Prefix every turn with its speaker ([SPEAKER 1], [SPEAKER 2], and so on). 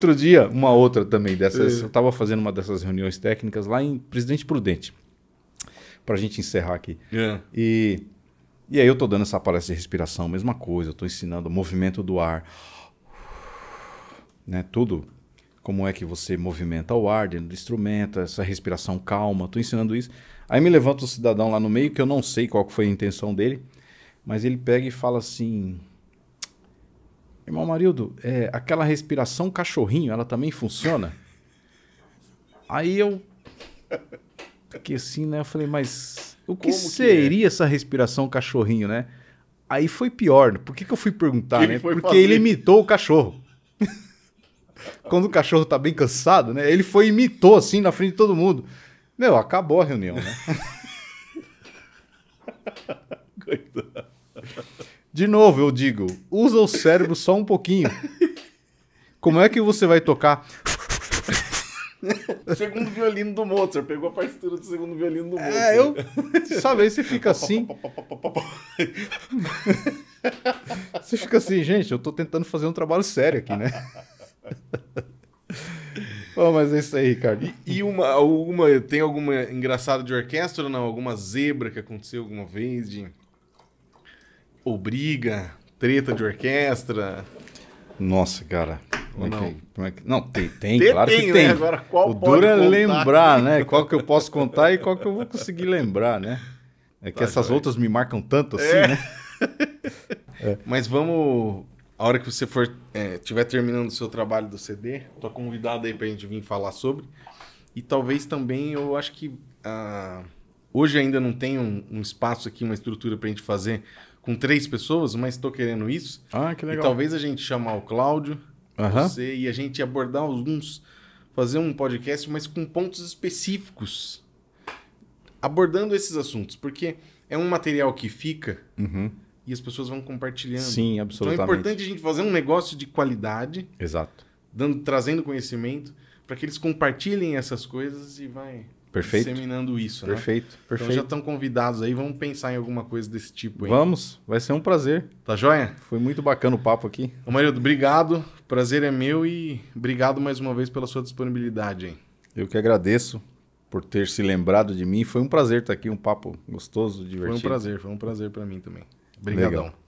[SPEAKER 1] Outro dia, uma outra também dessas, é. eu estava fazendo uma dessas reuniões técnicas lá em Presidente Prudente, para a gente encerrar aqui. É. E, e aí eu estou dando essa palestra de respiração, mesma coisa, estou ensinando o movimento do ar, né, tudo, como é que você movimenta o ar dentro do instrumento, essa respiração calma, estou ensinando isso. Aí me levanta o um cidadão lá no meio, que eu não sei qual foi a intenção dele, mas ele pega e fala assim, Irmão Marildo, é, aquela respiração cachorrinho, ela também funciona? Aí eu fiquei assim, né? Eu falei, mas o que, que é? seria é? essa respiração cachorrinho, né? Aí foi pior. Por que, que eu fui perguntar, que né? Porque fazer? ele imitou o cachorro. Quando o cachorro tá bem cansado, né? Ele foi e imitou assim na frente de todo mundo. Meu, acabou a reunião, né? Coitado. De novo, eu digo, usa o cérebro só um pouquinho. Como é que você vai tocar?
[SPEAKER 2] segundo violino do Mozart, pegou a partitura do segundo violino do é, Mozart. É, eu. Sabe,
[SPEAKER 1] aí você fica assim. você fica assim, gente, eu tô tentando fazer um trabalho sério aqui, né? Oh, mas é isso aí, Ricardo. E,
[SPEAKER 2] e, uma, alguma, tem alguma engraçada de orquestra ou não? Alguma zebra que aconteceu alguma vez? De... Ou briga, treta de orquestra.
[SPEAKER 1] Nossa, cara. Como é, que, é? como é que, não, tem, tem, tem claro tem, que tem. Né? Agora, qual o duro é lembrar, né? Qual que eu posso contar e qual que eu vou conseguir lembrar, né? É que tá, essas joia. outras me marcam tanto assim, é. né?
[SPEAKER 2] é. Mas vamos. A hora que você for é, tiver terminando o seu trabalho do CD, tô convidado aí pra gente vir falar sobre. E talvez também eu acho que. Ah, Hoje ainda não tem um, um espaço aqui, uma estrutura para a gente fazer com três pessoas, mas estou querendo isso. Ah, que legal. E talvez a gente chamar o Cláudio, uhum. você, e a gente abordar alguns, fazer um podcast, mas com pontos específicos, abordando esses assuntos, porque é um material que fica uhum. e as pessoas vão compartilhando. Sim, absolutamente. Então é importante a gente fazer um negócio de qualidade. Exato. Dando, trazendo conhecimento para que eles compartilhem essas coisas e vai Perfeito. disseminando isso. Perfeito, né? perfeito. Então já estão convidados aí, vamos pensar em alguma coisa desse tipo aí. Vamos,
[SPEAKER 1] vai ser um prazer.
[SPEAKER 2] Tá joia? Foi muito bacana o papo aqui. Ô Marildo, obrigado, prazer é meu e obrigado mais uma vez pela sua disponibilidade. Hein?
[SPEAKER 1] Eu que agradeço por ter se lembrado de mim. Foi um prazer estar aqui, um papo gostoso, divertido. Foi um prazer,
[SPEAKER 2] foi um prazer para mim também. Obrigadão. Legal.